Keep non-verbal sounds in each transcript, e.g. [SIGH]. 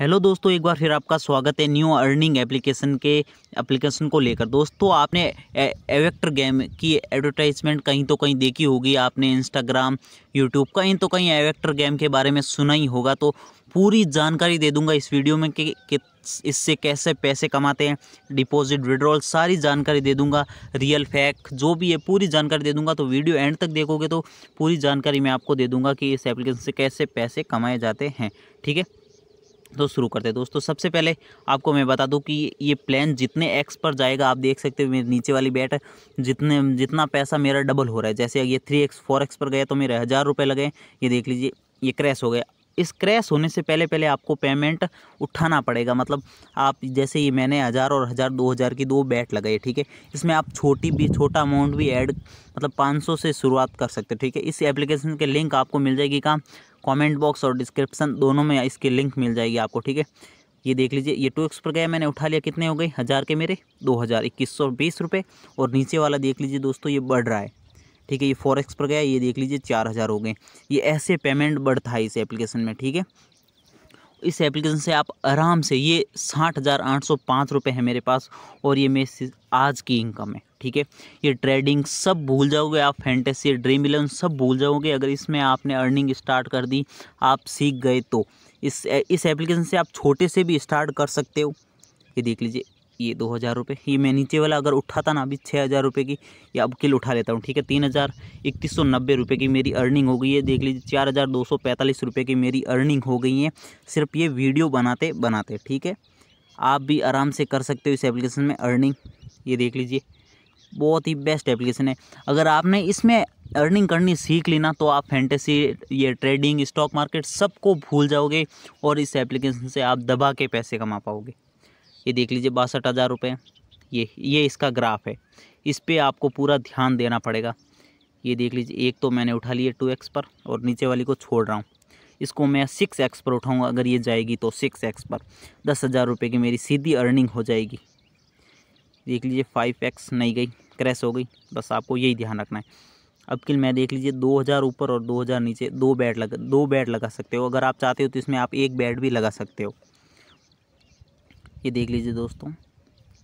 hello दोस्तों एक बार फिर आपका स्वागत है न्यू अर्निंग एप्लीकेशन के एप्लीकेशन को लेकर दोस्तों आपने एवेक्टर गेम की एडवर्टाइजमेंट कहीं तो कहीं देखी होगी आपने इंस्टाग्राम यूट्यूब कहीं तो कहीं एवेक्टर गेम के बारे में सुना ही होगा तो पूरी जानकारी दे दूंगा इस वीडियो में कि, इससे कैसे पैसे कमाते हैं डिपॉजिट विड्रॉल सारी जानकारी दे दूंगा रियल फैक्ट जो भी है पूरी जानकारी दे दूंगा तो वीडियो एंड तक देखोगे तो पूरी जानकारी मैं आपको दे दूंगा कि इस एप्लीकेशन से कैसे पैसे कमाए जाते हैं ठीक है तो शुरू करते हैं दोस्तों सबसे पहले आपको मैं बता दूं कि ये प्लान जितने एक्स पर जाएगा आप देख सकते हो मेरे नीचे वाली बैट जितने जितना पैसा मेरा डबल हो रहा है जैसे ये थ्री एक्स फोर एक्स पर गया तो मेरे हज़ार रुपये लगे ये देख लीजिए ये क्रैश हो गया इस क्रैश होने से पहले पहले आपको पेमेंट उठाना पड़ेगा मतलब आप जैसे ही मैंने हज़ार और हज़ार दो हज़ार की दो बैट लगाई ठीक है इसमें आप छोटी भी छोटा अमाउंट भी ऐड मतलब पाँच सौ से शुरुआत कर सकते ठीक है इस एप्लीकेशन के लिंक आपको मिल जाएगी कहाँ कमेंट बॉक्स और डिस्क्रिप्शन दोनों में इसकी लिंक मिल जाएगी आपको ठीक है ये देख लीजिए ये टू एक्स पर गया मैंने उठा लिया कितने हो गए हज़ार के मेरे दो हज़ार इक्कीस सौ बीस रुपये और नीचे वाला देख लीजिए दोस्तों ये बढ़ रहा है ठीक है ये फॉरेक्स पर गया ये देख लीजिए चार हज़ार हो गए ये ऐसे पेमेंट बढ़ता है इस एप्लीकेशन में ठीक है इस एप्लीकेशन से आप आराम से ये साठ हज़ार आठ सौ पाँच रुपये है मेरे पास और ये मेरे आज की इनकम है ठीक है ये ट्रेडिंग सब भूल जाओगे आप फैंटेसी ड्रीम इलेवन सब भूल जाओगे अगर इसमें आपने अर्निंग स्टार्ट कर दी आप सीख गए तो इस इस एप्लीकेशन से आप छोटे से भी स्टार्ट कर सकते हो ये देख लीजिए ये दो हज़ार रुपये ये मैं नीचे वाला अगर उठाता ना अभी छः हज़ार रुपये की या अब किल उठा लेता हूँ ठीक है तीन हज़ार इकतीस सौ नब्बे रुपये की मेरी अर्निंग हो गई है देख लीजिए चार हज़ार दो सौ पैंतालीस रुपये की मेरी अर्निंग हो गई है सिर्फ ये वीडियो बनाते बनाते ठीक है आप भी आराम से कर सकते हो इस एप्लीकेशन में अर्निंग ये देख लीजिए बहुत ही बेस्ट एप्लीकेशन है अगर आपने इसमें अर्निंग करनी सीख ली ना तो आप फैंटेसी ये ट्रेडिंग स्टॉक मार्केट सबको भूल जाओगे और इस एप्लीकेशन से आप दबा के पैसे कमा पाओगे ये देख लीजिए बासठ हज़ार रुपये ये ये इसका ग्राफ है इस पर आपको पूरा ध्यान देना पड़ेगा ये देख लीजिए एक तो मैंने उठा लिया टू एक्स पर और नीचे वाली को छोड़ रहा हूँ इसको मैं सिक्स एक्स पर उठाऊँगा अगर ये जाएगी तो सिक्स एक्स पर दस हज़ार रुपये की मेरी सीधी अर्निंग हो जाएगी देख लीजिए फाइव एक्स नहीं गई क्रैश हो गई बस आपको यही ध्यान रखना है अब किल मैं देख लीजिए दो हज़ार ऊपर और दो हज़ार नीचे दो बैट लगा दो बैट लगा सकते हो अगर आप चाहते हो तो इसमें आप एक बैट भी लगा सकते हो ये देख लीजिए दोस्तों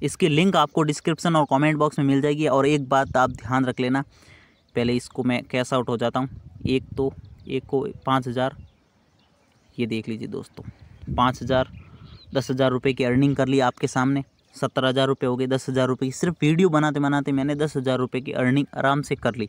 इसकी लिंक आपको डिस्क्रिप्शन और कमेंट बॉक्स में मिल जाएगी और एक बात आप ध्यान रख लेना पहले इसको मैं कैश आउट हो जाता हूँ एक तो एक को पाँच हज़ार ये देख लीजिए दोस्तों पाँच हज़ार दस हज़ार रुपये की अर्निंग कर ली आपके सामने सत्तर हज़ार रुपये हो गए दस हज़ार रुपये की सिर्फ वीडियो बनाते बनाते मैंने दस हज़ार रुपये की अर्निंग आराम से कर ली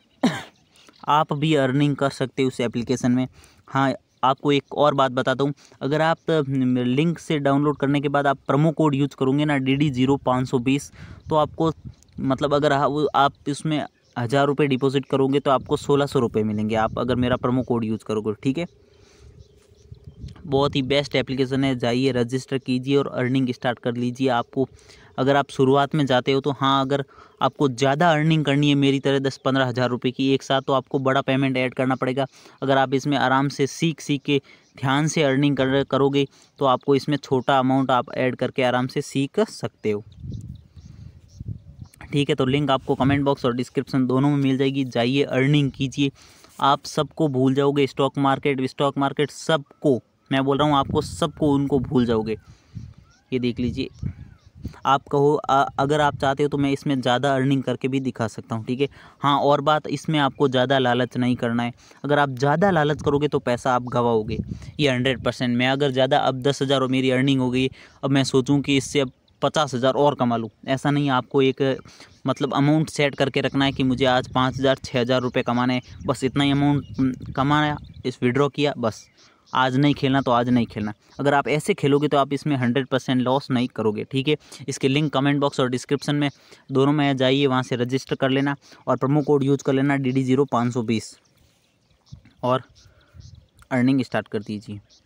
[COUGHS] आप भी अर्निंग कर सकते उस एप्लीकेशन में हाँ आपको एक और बात बताता हूँ अगर आप लिंक से डाउनलोड करने के बाद आप प्रमो कोड यूज करोगे ना डी डी जीरो पाँच सौ बीस तो आपको मतलब अगर आप इसमें हज़ार रुपये डिपोज़िट करोगे तो आपको सोलह सौ रुपये मिलेंगे आप अगर मेरा प्रमो कोड यूज़ करोगे ठीक है बहुत ही बेस्ट एप्लीकेशन है जाइए रजिस्टर कीजिए और अर्निंग स्टार्ट कर लीजिए आपको अगर आप शुरुआत में जाते हो तो हाँ अगर आपको ज़्यादा अर्निंग करनी है मेरी तरह दस पंद्रह हज़ार रुपये की एक साथ तो आपको बड़ा पेमेंट ऐड करना पड़ेगा अगर आप इसमें आराम से सीख सीख के ध्यान से अर्निंग कर करोगे तो आपको इसमें छोटा अमाउंट आप ऐड करके आराम से सीख सकते हो ठीक है तो लिंक आपको कमेंट बॉक्स और डिस्क्रिप्शन दोनों में मिल जाएगी जाइए अर्निंग कीजिए आप सबको भूल जाओगे स्टॉक मार्केट स्टॉक मार्केट सबको मैं बोल रहा हूँ आपको सबको उनको भूल जाओगे ये देख लीजिए आप कहो अगर आप चाहते हो तो मैं इसमें ज़्यादा अर्निंग करके भी दिखा सकता हूँ ठीक है हाँ और बात इसमें आपको ज़्यादा लालच नहीं करना है अगर आप ज़्यादा लालच करोगे तो पैसा आप गवाओगे ये हंड्रेड परसेंट मैं अगर ज़्यादा अब दस हज़ार और मेरी अर्निंग हो गई अब मैं सोचूँ कि इससे अब पचास हज़ार और कमा लूँ ऐसा नहीं आपको एक मतलब अमाउंट सेट करके रखना है कि मुझे आज पाँच हज़ार छः हज़ार रुपये कमाने बस इतना ही अमाउंट कमाया इस विड्रॉ किया बस आज नहीं खेलना तो आज नहीं खेलना अगर आप ऐसे खेलोगे तो आप इसमें हंड्रेड परसेंट लॉस नहीं करोगे ठीक है इसके लिंक कमेंट बॉक्स और डिस्क्रिप्शन में दोनों में जाइए वहाँ से रजिस्टर कर लेना और प्रोमो कोड यूज कर लेना डी डी जीरो पाँच सौ बीस और अर्निंग स्टार्ट कर दीजिए